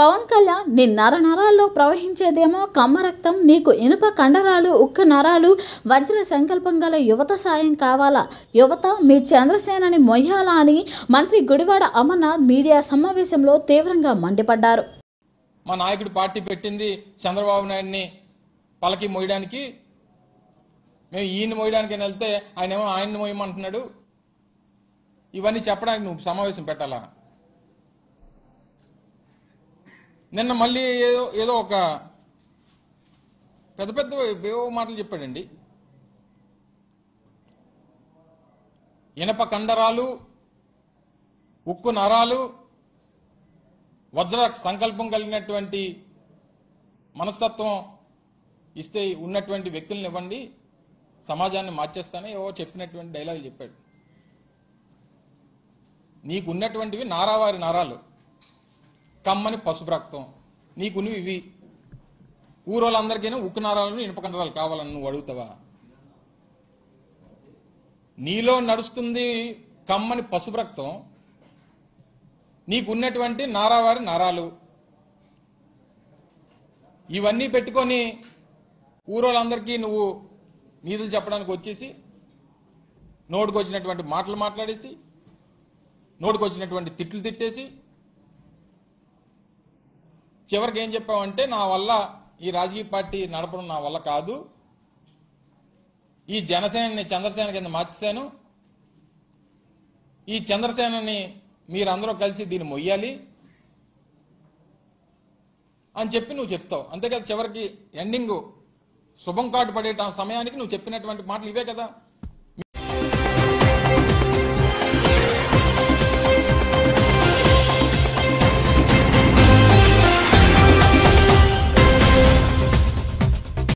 పవన్ కళ్యాణ్ నీ నర నరాల్లో ప్రవహించేదేమో కమ్మరక్తం నీకు ఇనుప కండరాలు ఉక్క నరాలు వజ్ర సంకల్పం గల యువత సాయం కావాలా యువత మీ చంద్రసేనని మొయ్యాలా అని మంత్రి గుడివాడ అమర్నాథ్ మీడియా సమావేశంలో తీవ్రంగా మండిపడ్డారు మా నాయకుడు పార్టీ పెట్టింది చంద్రబాబు నాయుడిని పలకి మోయడానికి మేము ఈయన్ని మోయడానికి వెళ్తే ఆయన ఏమో ఆయన్ని మోయమంటున్నాడు ఇవన్నీ చెప్పడానికి నువ్వు సమావేశం పెట్టాలా నిన్న మళ్ళీ ఏదో ఏదో ఒక పెద్ద పెద్ద ఏవో మాటలు చెప్పాడండి ఇనప కండరాలు ఉక్కు నరాలు వజ్ర సంకల్పం కలిగినటువంటి మనస్తత్వం ఇస్తే ఉన్నటువంటి వ్యక్తులను ఇవ్వండి సమాజాన్ని మార్చేస్తానే ఏవో చెప్పినటువంటి డైలాగ్ చెప్పాడు నీకు ఉన్నటువంటివి నారావారి నరాలు కమ్మని పసుపు రక్తం నువ్వు ఇవి ఊరోళ్ళందరికీనే ఉక్కు నారాలను ఇనుప కండరాలు కావాలని నువ్వు అడుగుతావా నీలో నడుస్తుంది కమ్మని పసుపు రక్తం నీకున్నటువంటి నారావారి నరాలు ఇవన్నీ పెట్టుకొని ఊరోళ్ళందరికీ నువ్వు నీదులు చెప్పడానికి వచ్చేసి వచ్చినటువంటి మాటలు మాట్లాడేసి వచ్చినటువంటి తిట్లు తిట్టేసి చివరికి ఏం చెప్పామంటే నా వల్ల ఈ రాజకీయ పార్టీ నడపడం నా వల్ల కాదు ఈ జనసేనని చంద్రసేన కింద మార్చేశాను ఈ చంద్రసేనని మీరందరూ కలిసి దీన్ని మొయ్యాలి అని చెప్పి నువ్వు చెప్తావు అంతేకాదు చివరికి ఎండింగ్ శుభం కార్డు పడేట సమయానికి నువ్వు చెప్పినటువంటి మాటలు ఇవే కదా